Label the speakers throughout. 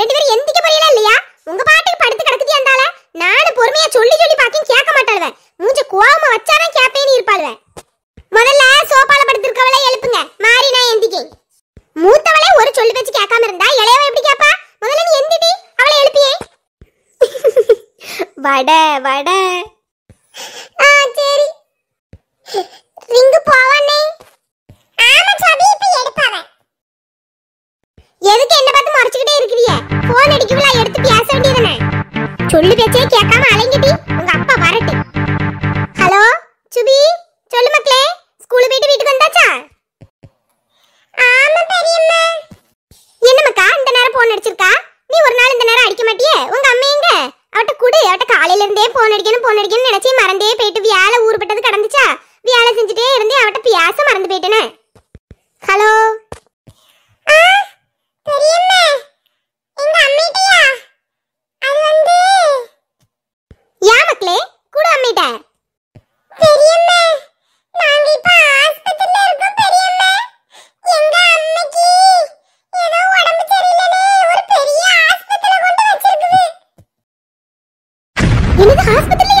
Speaker 1: ரெண்டு பேரும் எந்திக்க போறீங்களா இல்லையா உங்க பாட்டுக்கு படுத்து கிடக்குது அந்தால நானு பொறுமையா சொல்லி சொல்லி பாக்கியும் கேட்க மாட்டாளுவேன் மூஞ்ச கோவமா வச்சாதான் கேப்பேன்னு இருப்பாளுவேன் முதல்ல சோபால படுத்திருக்கவளை எழுப்புங்க மாறி நான் எந்திக்கேன் மூத்தவளே ஒரு சொல்லி வச்சு கேட்காம இருந்தா இளையவ எப்படி கேப்பா முதல்ல
Speaker 2: நீ எந்திடி அவளை எழுப்பியே
Speaker 1: வட வட
Speaker 2: ஆ சரி ரிங்கு போவானே ஆமா சாபி இப்ப எடுப்பாவ எதுக்கு என்ன பார்த்து மறைச்சிட்டே பேசுறிய
Speaker 1: போன் அடிக்கும்ல எடுத்து பேச வேண்டியதுனே சொல்லு பேச்சே கேட்காம அலைங்கிட்டி உங்க அப்பா வரட்டு ஹலோ சுபி சொல்லு மக்களே ஸ்கூல் போயிட்டு வீட்டுக்கு வந்தாச்சா ஆமா பெரியம்மா என்னமக்கா இந்த நேரம் போன் அடிச்சிருக்கா நீ ஒரு நாள் இந்த நேரம் அடிக்க மாட்டியே உங்க அம்மா எங்க அவட்ட கூடு அவட்ட காலையில இருந்தே போன் அடிக்கணும் போன் அடிக்கணும்னு நினைச்சே மறந்தே
Speaker 2: என்னது ஹாஸ்பிட்டல்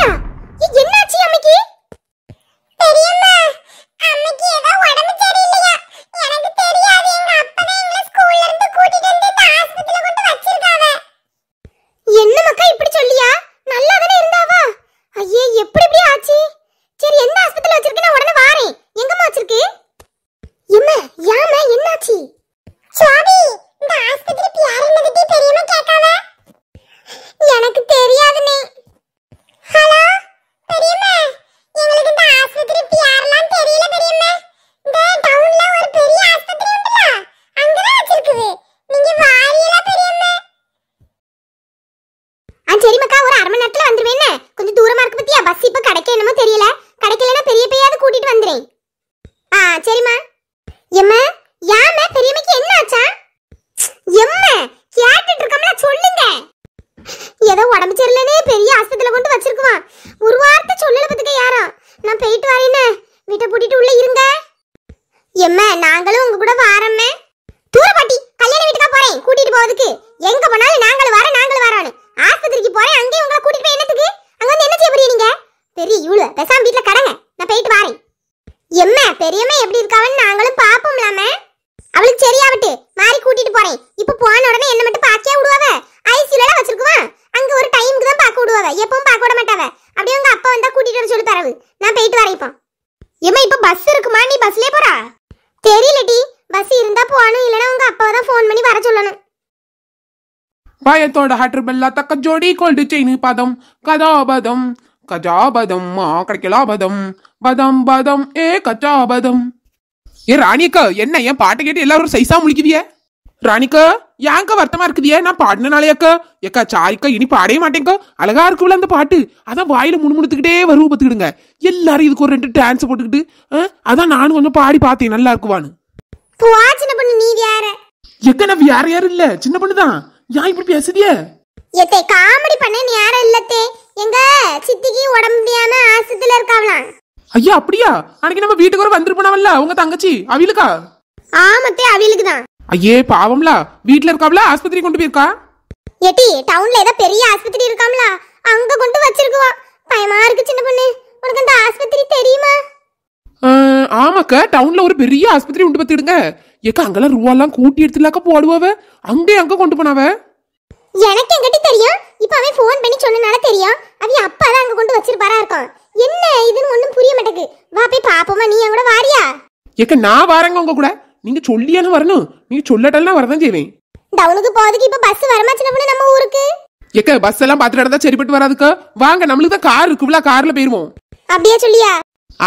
Speaker 1: பெரியம்மா எப்படி இருக்காவன்னு நாங்களும் பாப்போம்லாம அவளுக்கு சரியாவட்டு மாறி கூட்டிட்டு போறேன் இப்ப போன உடனே என்ன மட்டும் பாக்கே விடுவாவ ஐசியூல வச்சிருக்குவான் அங்க ஒரு டைமுக்கு தான் பாக்க விடுவாவ எப்பவும் பாக்க விட மாட்டாவ அப்படியே உங்க அப்பா வந்தா கூட்டிட்டு வர சொல்லி தரவு நான் போயிட்டு வரேன் இப்போ ஏமா இப்ப பஸ் இருக்குமா நீ பஸ்லயே போறா
Speaker 3: தெரியலடி பஸ் இருந்தா போவானு இல்லனா
Speaker 1: உங்க அப்பாவை தான் ஃபோன் பண்ணி வர சொல்லணும்
Speaker 3: பயத்தோட ஹட்டர் பெல்லா தக்க ஜோடி கொண்டு చైని பதம் கதாபதம் கஜாபதம் மா கிடைக்கலாபதம் பதம் பதம் ஏ கஜாபதம் ஏ ராணிக்கா என்ன ஏன் பாட்டை கேட்டு எல்லாரும் சைஸா முழிக்குதிய ராணிக்கா ஏங்க வருத்தமா இருக்குதியே நான் அக்கா ஏக்கா சாரிக்கா இனி பாடவே மாட்டேங்கோ அழகா இருக்குல்ல அந்த பாட்டு அதான் வாயில முணுமுணுத்துக்கிட்டே வருவ பத்துக்கிடுங்க எல்லாரும் இதுக்கு ஒரு ரெண்டு டான்ஸ் போட்டுக்கிட்டு அதான் நானும் கொஞ்சம் பாடி பார்த்தேன் நல்லா இருக்குவான்னு சின்ன பொண்ணு நீ வேற ஏக்கா நான் வேற யாரும் இல்ல சின்ன பொண்ணு தான் ஏன் இப்படி
Speaker 1: பேசுதியே எத்தே காமெடி பண்ண நேரம் இல்லத்தே எங்க சித்திக்கு உடம்பு முடியாம
Speaker 3: ஆஸ்பத்திரில இருக்காவலாம் ஐயா அப்படியா அன்னைக்கு நம்ம வீட்டுக்கு வர வந்திருப்போனாவல்ல உங்க தங்கச்சி அவிலுக்கா ஆமத்தே அவிலுக்கு தான் ஐயே பாவம்ல வீட்ல இருக்காவல ஆஸ்பத்திரி கொண்டு போயிருக்கா
Speaker 1: எட்டி டவுன்ல ஏதோ பெரிய ஆஸ்பத்திரி இருக்காம்ல அங்க கொண்டு வச்சிருக்குவா பயமா இருக்கு சின்ன
Speaker 3: பொண்ணு உனக்கு அந்த ஆஸ்பத்திரி தெரியுமா ஆமாக்கா டவுன்ல ஒரு பெரிய ஆஸ்பத்திரி உண்டு பத்திடுங்க ஏக்கா அங்கெல்லாம் ரூவாலாம் கூட்டி எடுத்துலாக்க போடுவாவ அங்கே அங்க கொண்டு போனாவ எனக்கு எங்கிட்ட தெரியும் இப்போ அவன் ஃபோன் பண்ணி சொன்னனால தெரியும் அவன் அப்பா தான் அங்கே கொண்டு வச்சிருப்பாரா இருக்கும்
Speaker 1: என்ன இதுன்னு ஒன்றும் புரிய மாட்டேங்கு வா போய் பாப்போமா நீ கூட வாரியா
Speaker 3: ஏக்க நான் வாரங்க உங்க கூட நீங்க சொல்லியான வரணும் நீங்க சொல்லட்டெல்லாம் வரதான் செய்வேன்
Speaker 1: டவுனுக்கு போறதுக்கு இப்ப பஸ் வரமாச்சுனா நம்ம ஊருக்கு
Speaker 3: ஏக்க பஸ் எல்லாம் பாத்துட்டு இருந்தா சரிப்பட்டு வராதுக்கு வாங்க நம்மளுக்கு தான் கார் இருக்குல்ல கார்ல போயிருவோம் அப்படியே சொல்லியா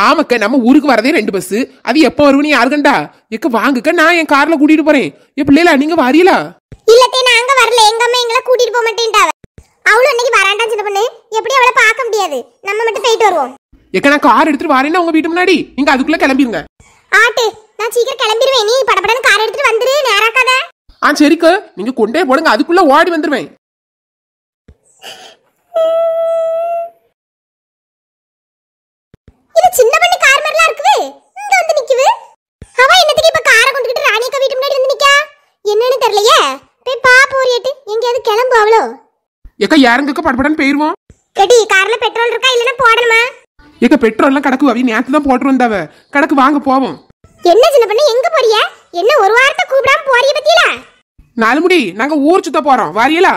Speaker 3: ஆமாக்கா நம்ம ஊருக்கு வரதே ரெண்டு பஸ் அது எப்போ வருவனு யாருக்கண்டா எக்க வாங்குக்க நான் என் கார்ல கூட்டிட்டு போறேன் ஏ பிள்ளைல நீங்க வரீங்களா இல்லத்தே நாங்க வரல எங்க அம்மா
Speaker 1: எங்களை கூட்டிட்டு போக மாட்டேன்டா அவளும் அன்னைக்கு வராண்டா சின்ன பொண்ணு எப்படி அவளை பார்க்க முடியாது நம்ம மட்டும் போயிட்டு
Speaker 3: வருவோம் எக்க நான் கார் எடுத்துட்டு வரேன்னா உங்க வீட்டு முன்னாடி நீங்க அதுக்குள்ள கிளம்பிருங்க ஆட்டு நான் சீக்கிரம் கிளம்பிடுவேன் நீ படபடன்னு கார் எடுத்துட்டு வந்துரு நேராக்காத ஆ சரிக்க நீங்க கொண்டே போடுங்க அதுக்குள்ள ஓடி வந்துருவேன்
Speaker 2: இது சின்ன பண்ணி கார் மாதிரிலாம் இருக்குது இங்க வந்து நிக்குது அவ
Speaker 1: என்னத்துக்கு இப்ப காரை கொண்டுகிட்டு ராணியக்கா வீட்டு முன்னாடி வந்து நிக்கா என்னன்னு தெரியலையே போய் பா ஒரு எட்டு எங்கேயாவது கிளம்பு அவளோ ஏக்கா யாருங்கக்கா
Speaker 3: படபடன்னு போயிருவோம் எடி கார்ல
Speaker 1: பெட்ரோல் இருக்கா இல்லனா போடணுமா
Speaker 3: ஏக்கா பெட்ரோல்லாம் கடக்கு அவி நேத்து தான் போட்டு வந்தாவ கடக்கு வாங்க போவோம் என்ன சின்ன பண்ணி எங்க போறிய என்ன ஒரு வாரத்தை கூப்பிடாம போறிய பத்தியலா நாலு முடி நாங்க ஊர் சுத்த போறோம் வாரியலா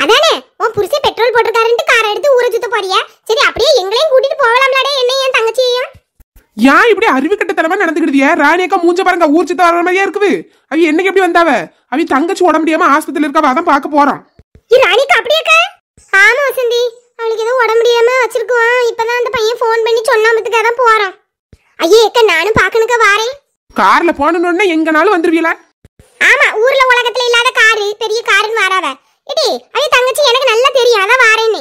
Speaker 1: அதானே உன் புருஷ பெட்ரோல் போட்டிருக்காருன்ட்டு காரை எடுத்து ஊரை சுத்த போறியா சரி அப்படியே எங்களையும்
Speaker 3: கூட்டிட்டு போகலாம்லாடே என்ன என் தங்கச்சியையும் ஏன் இப்படி அறிவு கட்டத்தனமா ராணி அக்கா மூஞ்ச பாருங்க ஊர் சுத்த வர மாதிரியா இருக்குது அவ என்னைக்கு எப்படி வந்தாவ அவ தங்கச்சி உடம்பு முடியாம ஆஸ்பத்திரியில் இருக்கவா அதான் பார்க்க போறோம் அப்படியே அப்படியேக்கா ஆமா வசந்தி அவளுக்கு ஏதோ உடம்பு முடியாம வச்சிருக்குவான்
Speaker 1: இப்பதான் அந்த பையன் ஃபோன் பண்ணி சொன்னாமத்துக்காக தான் போறோம் ஐயே அக்கா நானும் பாக்கணுக்கா வாரேன்
Speaker 3: கார்ல போனோம்னா எங்கனாலும் வந்துருவீல
Speaker 1: ஆமா ஊர்ல உலகத்துல இல்லாத காரு பெரிய காருன்னு வராத இடி அவை தங்கச்சி எனக்கு நல்லா தெரியும் அதான் வாரேன்னு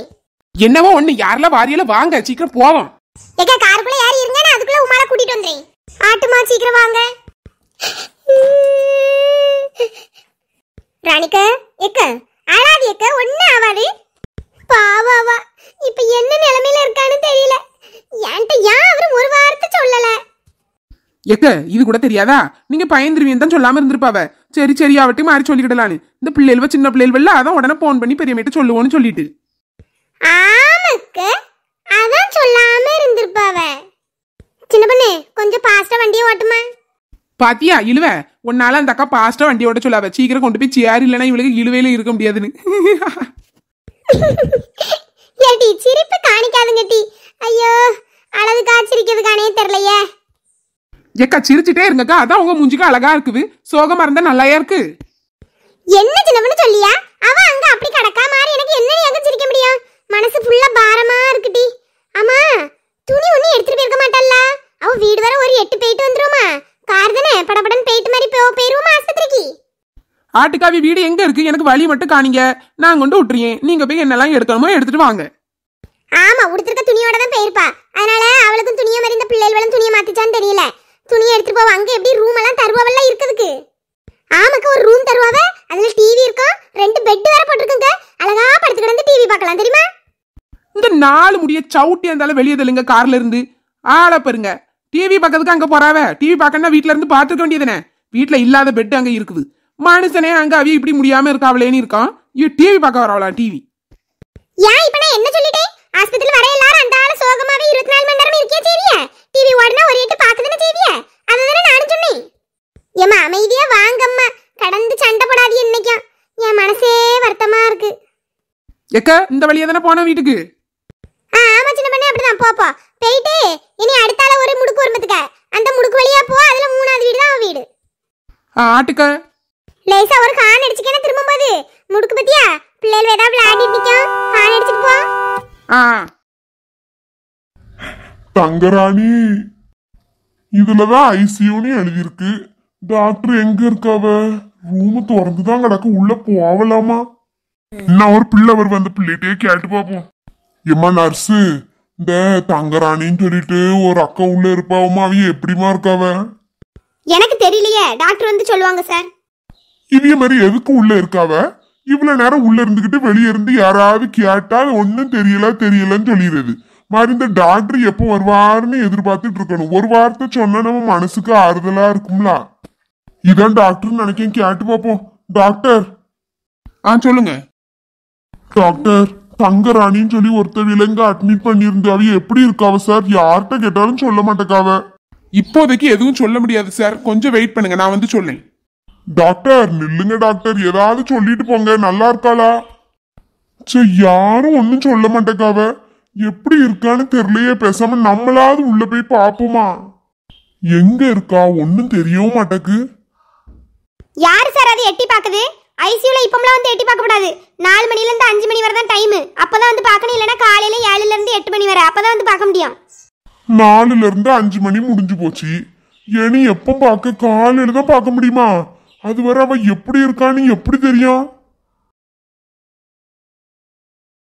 Speaker 3: என்னவோ ஒண்ணு யாரெல்லாம் வாரியல வாங்க சீக்கிரம் போவோம்
Speaker 1: ஏக்கா காருக்குள்ள யார் இருங்க நான் அதுக்குள்ள உமால கூட்டிட்டு வந்துறேன் ஆட்டுமா சீக்கிரம் வாங்க ராணிக்கா எக்க அழாது ஏக்க ஒண்ணு ஆவாது பாவாவா இப்ப என்ன நிலைமையில இருக்கான்னு தெரியல
Speaker 3: என்கிட்ட ஏன் அவரு ஒரு வார்த்தை சொல்லல எக்க இது கூட தெரியாதா நீங்க பயந்துருவீங்க தான் சொல்லாம இருந்திருப்பாவ சரி சரி அவட்டையும் மாறி சொல்லிக்கிடலான்னு இந்த பிள்ளைகள் சின்ன பிள்ளைகள் அதான் உடனே போன் பண்ணி பெரியமேட்டு சொல்லுவோன்னு சொல்லிட்டு ஆமாக்கு
Speaker 1: அதான் சொல்லாம இருந்திருப்பாவ சின்ன பண்ணு கொஞ்சம் பாஸ்டா வண்டியை ஓட்டுமா
Speaker 3: பாத்தியா இழுவ உன்னால அந்த அக்கா பாஸ்டா வண்டி ஓட்ட சொல்லாவ சீக்கிரம் கொண்டு போய் சேர் இல்லைனா இவளுக்கு இழுவையில இருக்க முடியாதுன்னு ஏடி சிரிப்பு காணிக்காதுங்க டி
Speaker 1: ஐயோ அளவு காய்ச்சிருக்கிறது காணே தெரியலையே
Speaker 3: ஏக்கா சிரிச்சிட்டே இருங்கக்கா அதான் உங்க மூஞ்சிக்கு அழகா இருக்குது சோகமா இருந்தா நல்லாயா இருக்கு என்ன சின்னவனு சொல்லியா அவ
Speaker 1: அங்க அப்படி கடக்கா மாதிரி எனக்கு என்ன எங்க சிரிக்க முடியும் மனசு ஃபுல்லா பாரமா இருக்குடி ஆமா துணி ஒண்ணு எடுத்துட்டு போயிருக்க மாட்டல்ல அவ வீடு வர ஒரு எட்டு போயிட்டு வந்துருமா கார் தானே
Speaker 3: படபடன் போயிட்டு மாதிரி போ போயிருவோமா ஆஸ்பத்திரிக்கு ஆட்டுக்காவி வீடு எங்க இருக்கு எனக்கு வழி மட்டும் காணிங்க நான் கொண்டு விட்டுறேன் நீங்க போய் என்னெல்லாம் எடுக்கணுமோ எடுத்துட்டு வாங்க ஆமா உடுத்திருக்க துணியோட தான்
Speaker 1: போயிருப்பா அதனால அவளுக்கும் துணிய மாதிரி இந்த பிள்ளைகளும் துணியை மாத்திச்சான்னு தெரியல துணியை எடுத்துட்டு போவா அங்க எப்படி ரூம் எல்லாம் தருவாவெல்லாம் இருக்குதுக்கு ஆமாக்கு ஒரு ரூம் தருவாவே அதுல டிவி இருக்கும் ரெண்டு பெட் வேற
Speaker 3: போட்டுருக்குங்க அழகா படுத்து கிடந்து டிவி பார்க்கலாம் தெரியுமா இந்த நாலு முடிய சவுட்டி இருந்தாலும் வெளியே தெலுங்க கார்ல இருந்து ஆள பாருங்க டிவி பார்க்கறதுக்கு அங்க போறாவ டிவி பார்க்கணும்னா வீட்ல இருந்து பாத்துக்க வேண்டியதுனே வீட்ல இல்லாத பெட் அங்க இருக்குது மனுஷனே அங்க அவிய இப்படி முடியாம இருக்காவளேன்னு இருக்கான் இவ டிவி பார்க்க வரவளா டிவி
Speaker 1: ஏன் இப்ப நான் என்ன சொல்லிட்டேன் ஆஸ்பத்திரி வரையில
Speaker 3: எக்க இந்த வழியா தானே போனோம் வீட்டுக்கு
Speaker 1: ஆமா சின்ன பண்ணே அப்படிதான் போப்போ போயிட்டு இனி அடுத்தால ஒரு முடுக்கு வரும்பத்துக்க அந்த முடுக்கு வழியா போ அதுல மூணாவது வீடு தான் வீடு ஆட்டுக்க லேசா ஒரு ஹான் அடிச்சுக்கேன திரும்பும் போது முடுக்கு பத்தியா
Speaker 2: பிள்ளைகள் ஏதாவது விளையாடிட்டு நிக்கும் ஹான் அடிச்சுட்டு போ
Speaker 4: ஆ தங்கராணி இதுலதான் ஐசியூன்னு எழுதியிருக்கு டாக்டர் எங்க இருக்காவ ரூமு திறந்துதான் கிடக்கு உள்ள போகலாமா நான் ஒரு பிள்ளை வருவ அந்த பிள்ளைகிட்டயே கேட்டு பார்ப்போம் எம்மா நர்ஸு இந்த தங்கராணின்னு சொல்லிட்டு ஒரு அக்கா உள்ள இருப்பாவமா அவ எப்படிமா இருக்காவ எனக்கு தெரியலையே
Speaker 1: டாக்டர் வந்து சொல்லுவாங்க சார்
Speaker 4: இதே மாதிரி எதுக்கு உள்ள இருக்காவ இவ்வளவு நேரம் உள்ள இருந்துகிட்டு வெளியே இருந்து யாராவது கேட்டா ஒன்னும் தெரியல தெரியலன்னு சொல்லிடுறது மாதிரி இந்த டாக்டர் எப்போ வருவாருன்னு எதிர்பார்த்துட்டு இருக்கணும் ஒரு வார்த்தை சொன்னா நம்ம மனசுக்கு ஆறுதலா இருக்கும்ல இதான் டாக்டர் நினைக்க கேட்டு பார்ப்போம் டாக்டர் ஆ சொல்லுங்க டாக்டர் தங்கராணின்னு சொல்லி ஒருத்த விலங்க அட்மிட் பண்ணியிருந்த அவ எப்படி இருக்காவ சார் யார்கிட்ட கேட்டாலும் சொல்ல மாட்டேக்காவ இப்போதைக்கு எதுவும் சொல்ல முடியாது சார் கொஞ்சம் வெயிட் பண்ணுங்க நான் வந்து சொல்லேன் டாக்டர் நில்லுங்க டாக்டர் ஏதாவது சொல்லிட்டு போங்க நல்லா இருக்காளா சே யாரும் ஒன்றும் சொல்ல மாட்டேக்காவ எப்படி இருக்கான்னு தெரியலையே பேசாம நம்மளாவது உள்ள போய் பாப்போமா எங்க இருக்கா ஒன்னும் தெரியவும் மாட்டேக்கு
Speaker 1: யாரு சார் அது எட்டி பாக்குது
Speaker 4: ஐசியூல இப்பமெல்லாம் வந்து எட்டி பார்க்கக்கூடாது
Speaker 1: நாலு மணிலேருந்து அஞ்சு மணி வரை தான் டைம் அப்பதான் வந்து பார்க்கணும் இல்லைன்னா காலையில இருந்து எட்டு மணி வரை அப்பதான் வந்து பார்க்க
Speaker 4: முடியும் நாலுல இருந்து அஞ்சு மணி முடிஞ்சு போச்சு இனி எப்போ பார்க்க காலையில தான் பார்க்க முடியுமா அது வரை அவன் எப்படி இருக்கான்னு எப்படி தெரியும்